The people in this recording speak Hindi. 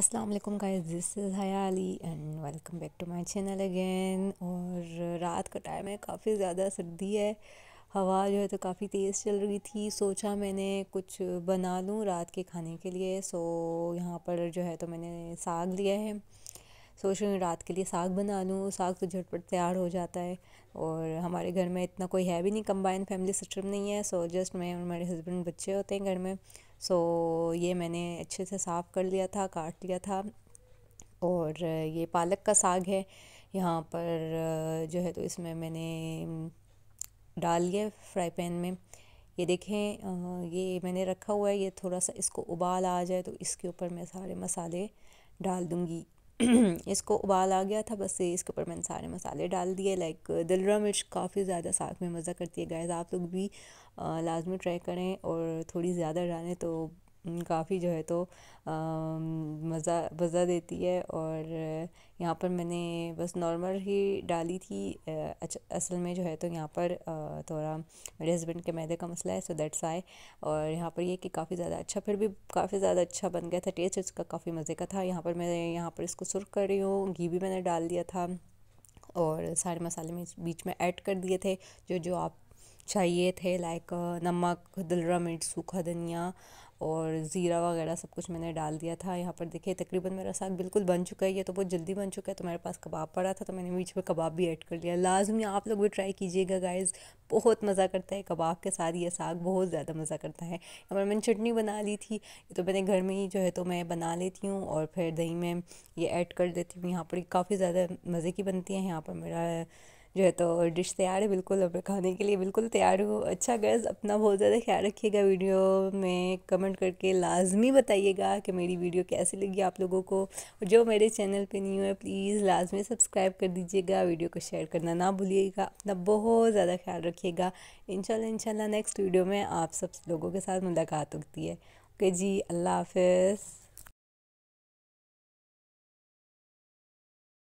अस्सलाम वालेकुम guys this is Haya Ali and welcome back to my channel again और रात का टाइम है काफ़ी ज़्यादा सर्दी है हवा जो है तो काफ़ी तेज़ चल रही थी सोचा मैंने कुछ बना लूँ रात के खाने के लिए सो यहाँ पर जो है तो मैंने साग लिया है सोच रही हूँ रात के लिए साग बना लूँ साग तो झटपट तैयार हो जाता है और हमारे घर में इतना कोई है भी नहीं कम्बाइन फैमिली सिस्टम नहीं है सो जस्ट मैं और मेरे हस्बैंड बच्चे होते हैं घर में सो ये मैंने अच्छे से साफ़ कर लिया था काट लिया था और ये पालक का साग है यहाँ पर जो है तो इसमें मैंने डाल लिया फ्राई पैन में ये देखें ये मैंने रखा हुआ है ये थोड़ा सा इसको उबाल आ जाए तो इसके ऊपर मैं सारे मसाले डाल दूँगी इसको उबाल आ गया था बस इसके ऊपर मैंने सारे मसाले डाल दिए लाइक दलरा मिर्च काफ़ी ज़्यादा साग में मज़ा करती है गैस आप लोग भी लाजमी ट्राई करें और थोड़ी ज़्यादा डालें तो काफ़ी जो है तो मज़ा मज़ा देती है और यहाँ पर मैंने बस नॉर्मल ही डाली थी अच्छा, असल में जो है तो यहाँ पर थोड़ा मेरे हस्बैंड के मैदे का मसला है सो दैट्स आई और यहाँ पर ये कि काफ़ी ज़्यादा अच्छा फिर भी काफ़ी ज़्यादा अच्छा बन गया था टेस्ट इसका काफ़ी मज़े का था यहाँ पर मैं यहाँ पर इसको सुर्ख कर रही हूँ घी भी मैंने डाल दिया था और सारे मसाले में बीच में ऐड कर दिए थे जो जो आप चाहिए थे लाइक नमक दलरा मिर्च सूखा धनिया और ज़ीरा वगैरह सब कुछ मैंने डाल दिया था यहाँ पर देखिए तकरीबन मेरा साग बिल्कुल बन चुका है ये तो बहुत जल्दी बन चुका है तो मेरे पास कबाब पड़ा था तो मैंने बीच में कबाब भी ऐड कर लिया लाजमी आप लोग भी ट्राई कीजिएगा गाइस बहुत मज़ा करता है कबाब के साथ ये साग बहुत ज़्यादा मज़ा करता है यहाँ पर मैंने चटनी बना ली थी ये तो मैंने घर में ही जो है तो मैं बना लेती हूँ और फिर दही में ये ऐड कर देती हूँ यहाँ पर काफ़ी ज़्यादा मज़े की बनती है यहाँ पर मेरा जो है तो डिश तैयार है बिल्कुल अब खाने के लिए बिल्कुल तैयार हो अच्छा गैस अपना बहुत ज़्यादा ख्याल रखिएगा वीडियो में कमेंट करके लाजमी बताइएगा कि मेरी वीडियो कैसी लगी आप लोगों को और जो मेरे चैनल पे नहीं है प्लीज़ लाजमी सब्सक्राइब कर दीजिएगा वीडियो को शेयर करना ना भूलिएगा अपना बहुत ज़्यादा ख्याल रखिएगा इनशाला इनशाला नेक्स्ट वीडियो में आप सब लोगों के साथ मुलाकात होती है ओके जी अल्लाह हाफ